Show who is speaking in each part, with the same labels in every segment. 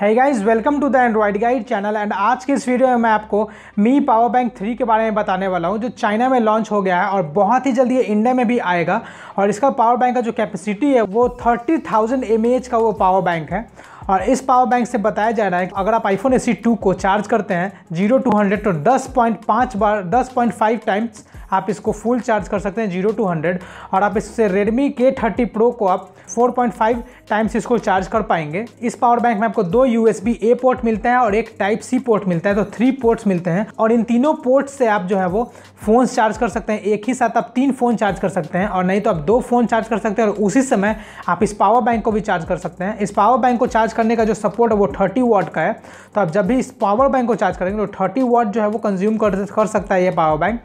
Speaker 1: है guys welcome to the Android guide channel and आज के इस वीडियो में मैं आपको मी पावर बैंक थ्री के बारे में बताने वाला हूँ जो चाइना में लॉन्च हो गया है और बहुत ही जल्दी ये इंडिया में भी आएगा और इसका पावर बैंक का जो कैपेसिटी है वो थर्टी थाउजेंड एम का वो पावर बैंक है और इस पावर बैंक से बताया जा रहा है कि अगर आप आईफोन टू को चार्ज करते हैं जीरो टू हंड्रेड तो दस पॉइंट पाँच बार दस पॉइंट फाइव टाइम्स आप इसको फुल चार्ज कर सकते हैं जीरो टू हंड्रेड और आप इससे रेडमी के थर्टी प्रो को आप फोर पॉइंट फाइव टाइम्स इसको चार्ज कर पाएंगे इस पावर बैंक में आपको दो U S B A port मिलते हैं और एक टाइप सी पोर्ट मिलता है तो थ्री पोर्ट्स मिलते हैं और इन तीनों पोर्ट्स से आप जो है वो फ़ोन चार्ज कर सकते हैं एक ही साथ आप तीन फ़ोन चार्ज कर सकते हैं और नहीं तो आप दो फ़ोन चार्ज कर सकते हैं और उसी समय आप इस पावर बैंक को भी चार्ज कर सकते हैं इस पावर बैंक को चार्ज करने का जो सपोर्ट है वो थर्टी वाट का है तो आप जब भी इस पावर बैंक को चार्ज करेंगे तो थर्टी वाट जो है वो कंज्यूम कर कर सकता है ये पावर बैंक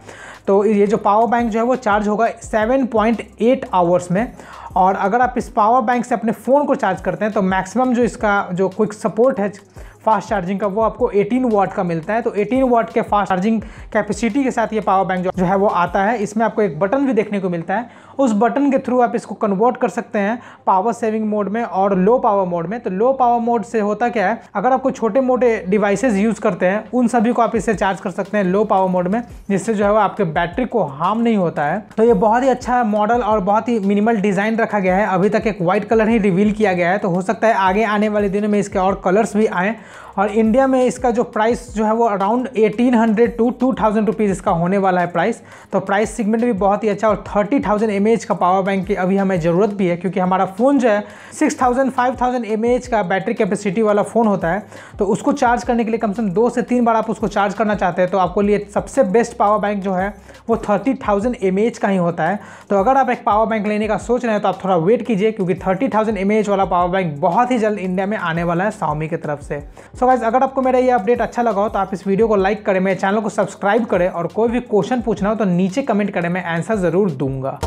Speaker 1: तो ये जो पावर बैंक जो है वो चार्ज होगा सेवन पॉइंट एट आवर्स में और अगर आप इस पावर बैंक से अपने फ़ोन को चार्ज करते हैं तो मैक्सिमम जो इसका जो क्विक सपोर्ट है फास्ट चार्जिंग का वो आपको 18 वाट का मिलता है तो 18 वाट के फास्ट चार्जिंग कैपेसिटी के साथ ये पावर बैंक जो है वो आता है इसमें आपको एक बटन भी देखने को मिलता है उस बटन के थ्रू आप इसको कन्वर्ट कर सकते हैं पावर सेविंग मोड में और लो पावर मोड में तो लो पावर मोड से होता क्या है अगर आपको छोटे मोटे डिवाइसेज यूज़ करते हैं उन सभी को आप इससे चार्ज कर सकते हैं लो पावर मोड में जिससे जो है वो आपके बैटरी को हार्म नहीं होता है तो ये बहुत ही अच्छा मॉडल और बहुत ही मिनिमल डिज़ाइन रखा गया है अभी तक एक व्हाइट कलर ही रिवील किया गया है तो हो सकता है आगे आने वाले दिनों में इसके और कलर्स भी आएँ और इंडिया में इसका जो प्राइस जो है वो around 1800 hundred to two thousand rupees इसका होने वाला है प्राइस तो प्राइस सेगमेंट भी बहुत ही अच्छा और थर्टी थाउजेंड एम का पावर बैंक की अभी हमें ज़रूरत भी है क्योंकि हमारा फ़ोन जो है six thousand five thousand M का बैटरी कैपेसिटी वाला फ़ोन होता है तो उसको चार्ज करने के लिए कम से कम दो से तीन बार आप उसको चार्ज करना चाहते हैं तो आपको लिए सबसे बेस्ट पावर बैंक जो है वो थर्टी थाउजेंड एम का ही होता है तो अगर आप एक पावर बैंक लेने का सोच रहे हैं तो आप थोड़ा वेट कीजिए क्योंकि थर्टी थाउजेंड एम वाला पावर बैंक बहुत ही जल्द इंडिया में आने वाला है साउमी की तरफ से सो सो गाइज अगर आपको मेरा ये अपडेट अच्छा लगा हो तो आप इस वीडियो को लाइक करें मेरे चैनल को सब्सक्राइब करें और कोई भी क्वेश्चन पूछना हो तो नीचे कमेंट करें मैं आंसर ज़रूर दूंगा